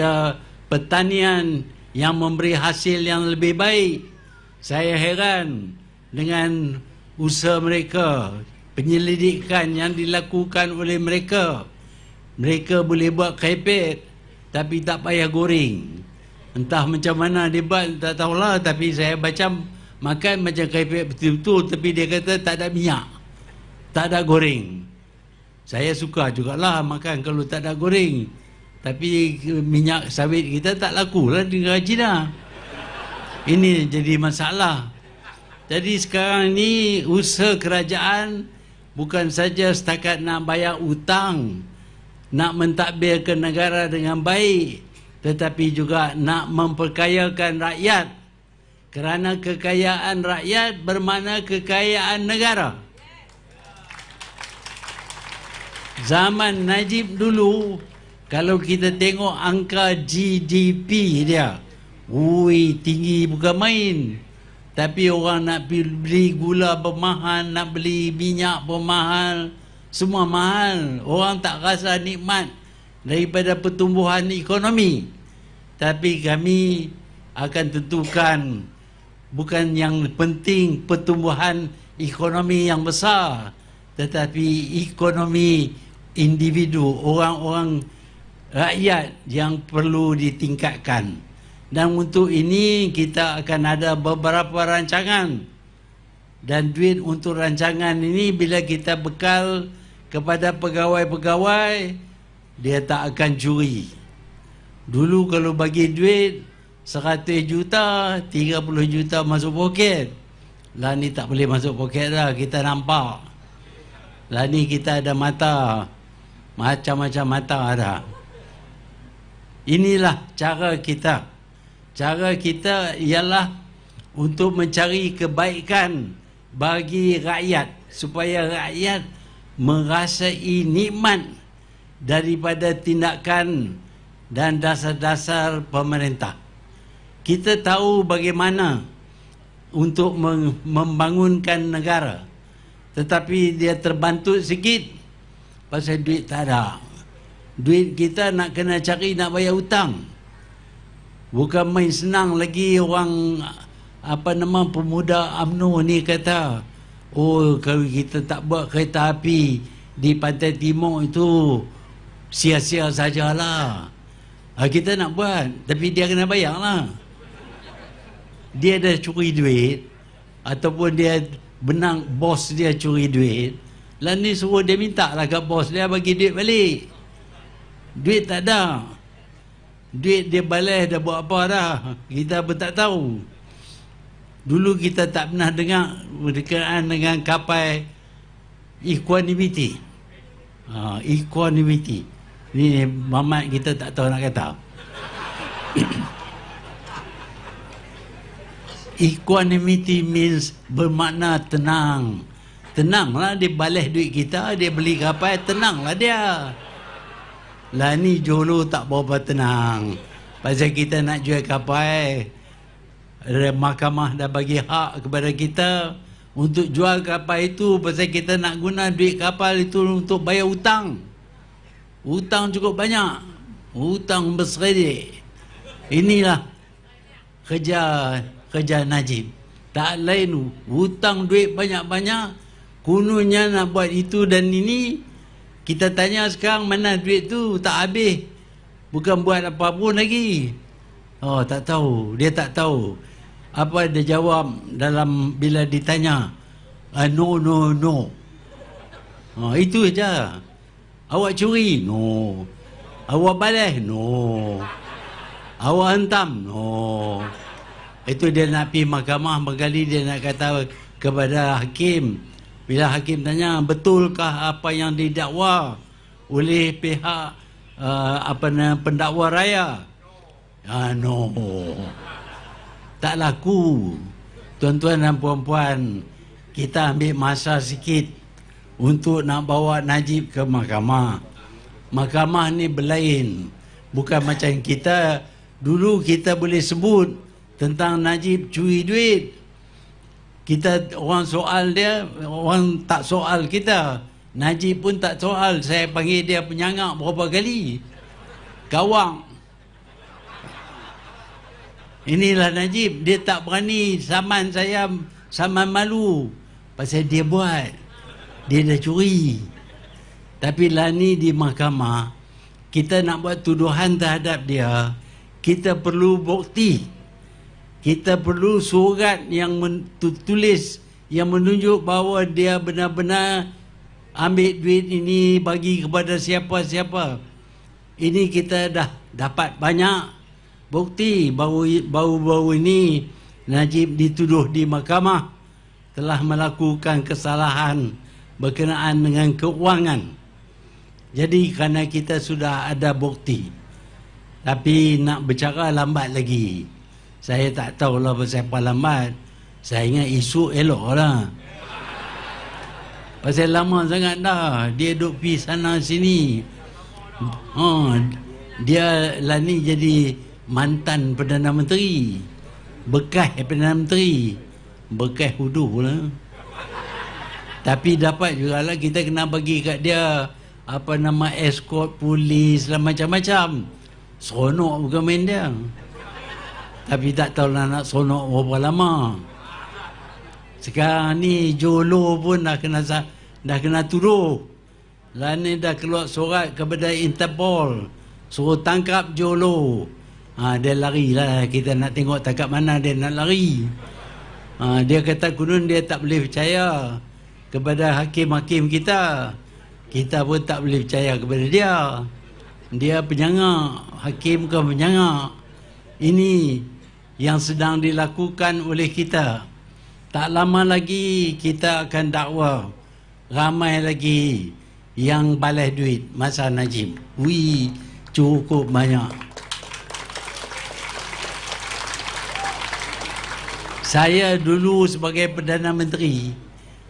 kepada pertanian yang memberi hasil yang lebih baik. Saya heran dengan usaha mereka, penyelidikan yang dilakukan oleh mereka. Mereka boleh buat kepet tapi tak payah goreng. Entah macam mana dia buat, tak tahulah. Tapi saya baca makan macam kepet betul-betul tapi dia kata tak ada minyak. Tak ada goreng. Saya suka jugalah makan kalau tak ada goreng. Tapi eh, minyak sawit kita tak laku lah di negara China. Ini jadi masalah. Jadi sekarang ni usaha kerajaan bukan saja setakat nak bayar hutang, nak mentadbirkan negara dengan baik, tetapi juga nak memperkayakan rakyat. Kerana kekayaan rakyat bermakna kekayaan negara. Zaman Najib dulu kalau kita tengok angka GDP dia Ui, tinggi bukan main tapi orang nak beli gula bermahal, nak beli minyak bermahal, semua mahal. Orang tak rasa nikmat daripada pertumbuhan ekonomi. Tapi kami akan tentukan bukan yang penting pertumbuhan ekonomi yang besar, tetapi ekonomi individu, orang-orang -orang rakyat yang perlu ditingkatkan dan untuk ini kita akan ada beberapa rancangan dan duit untuk rancangan ini bila kita bekal kepada pegawai-pegawai dia tak akan curi dulu kalau bagi duit 100 juta 30 juta masuk poket lah ni tak boleh masuk poket lah kita nampak lah ni kita ada mata macam-macam mata ada. Inilah cara kita. Cara kita ialah untuk mencari kebaikan bagi rakyat supaya rakyat merasai nikmat daripada tindakan dan dasar-dasar pemerintah. Kita tahu bagaimana untuk membangunkan negara. Tetapi dia terbantu sikit pasal duit tak ada. Duit kita nak kena cari nak bayar hutang. Bukan main senang lagi orang apa nama pemuda UMNO ni kata, "Oh, kalau kita tak buat kereta api di Pantai Timur itu sia-sia sajalah." Ha, kita nak buat, tapi dia kena bayar lah Dia dah curi duit ataupun dia benang bos dia curi duit. Lah ni suruh dia minta lah kat bos dia bagi duit balik. Duit tak ada Duit dia balas dah buat apa dah Kita pun tak tahu Dulu kita tak pernah dengar Berdekaan dengan kapal Equanimity ha, Equanimity Ni mamat kita tak tahu nak kata Equanimity means Bermakna tenang Tenanglah dia balas duit kita Dia beli kapal tenanglah dia Tenanglah dia lah ni jolo tak berapa tenang. Pasal kita nak jual kapal. Eh. Mahkamah dah bagi hak kepada kita. Untuk jual kapal itu. Pasal kita nak guna duit kapal itu untuk bayar hutang. Hutang cukup banyak. Hutang berseredik. Inilah kerja kerja Najib. Tak lain hutang duit banyak-banyak. Kununya nak buat itu dan ini. Kita tanya sekarang mana duit tu tak habis. Bukan buat apa pun lagi. Oh, tak tahu. Dia tak tahu. Apa dia jawab dalam bila ditanya? Uh, no, no, no. Oh, itu saja. Awak curi? No. Awak balas? No. Awak hentam? No. Itu dia nak pergi mahkamah. Bagali dia nak kata kepada hakim. Bila hakim tanya betulkah apa yang didakwa oleh pihak uh, apa nama pendakwa raya? Ah no. Tak laku. Tuan-tuan dan puan-puan, kita ambil masa sikit untuk nak bawa Najib ke mahkamah. Mahkamah ni berlain. Bukan macam kita dulu kita boleh sebut tentang Najib curi duit kita orang soal dia orang tak soal kita Najib pun tak soal saya panggil dia penyangak berapa kali gawang inilah Najib dia tak berani saman saya saman malu pasal dia buat dia dah curi tapi Lani di mahkamah kita nak buat tuduhan terhadap dia kita perlu bukti kita perlu surat yang tertulis yang menunjuk bahawa dia benar-benar ambil duit ini bagi kepada siapa-siapa. Ini kita dah dapat banyak bukti bau-bau ini Najib dituduh di mahkamah telah melakukan kesalahan berkenaan dengan keuangan. Jadi kerana kita sudah ada bukti tapi nak bercakap lambat lagi saya tak tahu lah siapa lambat saya ingat isu elok lah pasal lama sangat dah dia duduk pergi sana sini ha, dia lah ni jadi mantan Perdana Menteri bekas Perdana Menteri bekas huduh lah tapi dapat juga lah kita kena bagi kat dia apa nama escort polis lah macam-macam seronok bukan main dia tapi tak tahu lah nak sonok berapa lama Sekarang ni Jolo pun dah kena Dah kena tuduh Lain ni dah keluar surat kepada Interpol Suruh tangkap Jolo ha, Dia lari lah Kita nak tengok tangkap mana dia nak lari ha, Dia kata kunun dia tak boleh percaya Kepada hakim-hakim kita Kita pun tak boleh percaya kepada dia Dia penyangak Hakim ke penyangak ini yang sedang dilakukan oleh kita tak lama lagi kita akan dakwah ramai lagi yang balas duit masa Najib wi cukup banyak saya dulu sebagai Perdana Menteri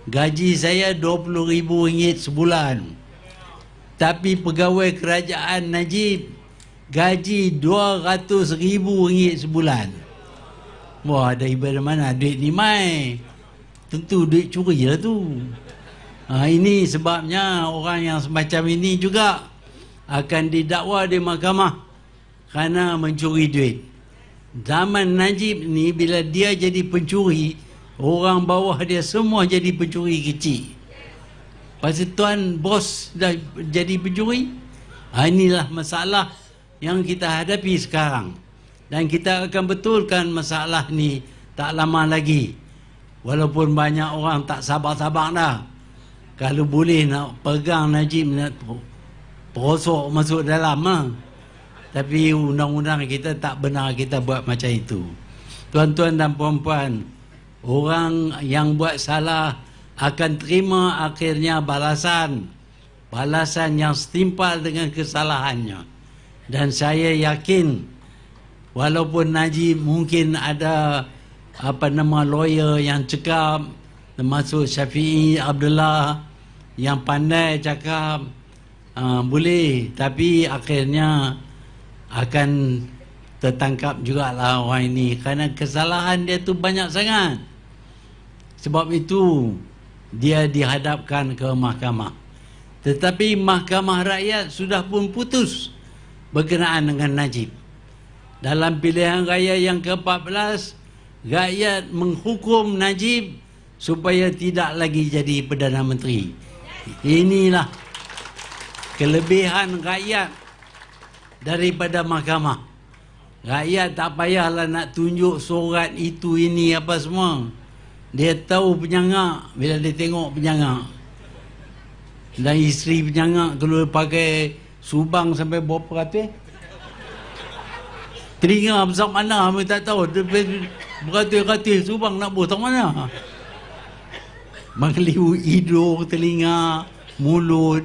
gaji saya RM20,000 sebulan tapi pegawai kerajaan Najib gaji RM200,000 sebulan Wah ada ibadah mana duit ni mai Tentu duit curi lah tu ha, Ini sebabnya orang yang semacam ini juga Akan didakwa di mahkamah Kerana mencuri duit Zaman Najib ni bila dia jadi pencuri Orang bawah dia semua jadi pencuri kecil Pasti tuan bos dah jadi pencuri ha, Inilah masalah yang kita hadapi sekarang dan kita akan betulkan masalah ni tak lama lagi walaupun banyak orang tak sabar-sabar dah kalau boleh nak pegang Najib nak perosok masuk dalam lah. tapi undang-undang kita tak benar kita buat macam itu tuan-tuan dan puan-puan orang yang buat salah akan terima akhirnya balasan balasan yang setimpal dengan kesalahannya dan saya yakin walaupun Najib mungkin ada apa nama lawyer yang cakap termasuk Syafi'i Abdullah yang pandai cakap uh, boleh tapi akhirnya akan tertangkap jugalah orang ini kerana kesalahan dia tu banyak sangat sebab itu dia dihadapkan ke mahkamah tetapi mahkamah rakyat sudah pun putus berkenaan dengan Najib dalam pilihan raya yang ke-14 rakyat menghukum Najib supaya tidak lagi jadi Perdana Menteri inilah kelebihan rakyat daripada mahkamah rakyat tak payahlah nak tunjuk surat itu ini apa semua dia tahu penyangak bila dia tengok penyangak dan isteri penyangak kalau pakai subang sampai berapa ratus Telinga besar mana Kami tak tahu Beratih-ratih Subang nak buat botong mana Mengeliu hidung Telinga Mulut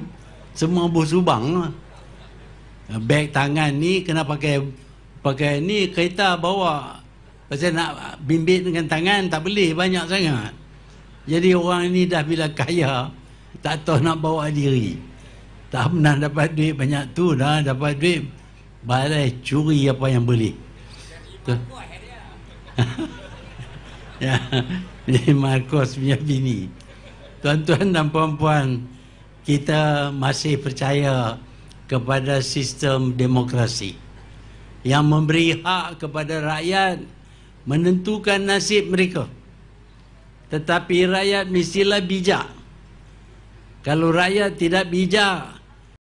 Semua bos subang lah. Beg tangan ni Kena pakai Pakai ni Kereta bawa Pasal nak bimbit dengan tangan Tak boleh banyak sangat Jadi orang ni dah bila kaya Tak tahu nak bawa diri Tak pernah dapat duit banyak tu Dah dapat duit balai curi apa yang boleh betul ya ni Markus punya bini tuan-tuan dan puan-puan kita masih percaya kepada sistem demokrasi yang memberi hak kepada rakyat menentukan nasib mereka tetapi rakyat mestilah bijak kalau rakyat tidak bijak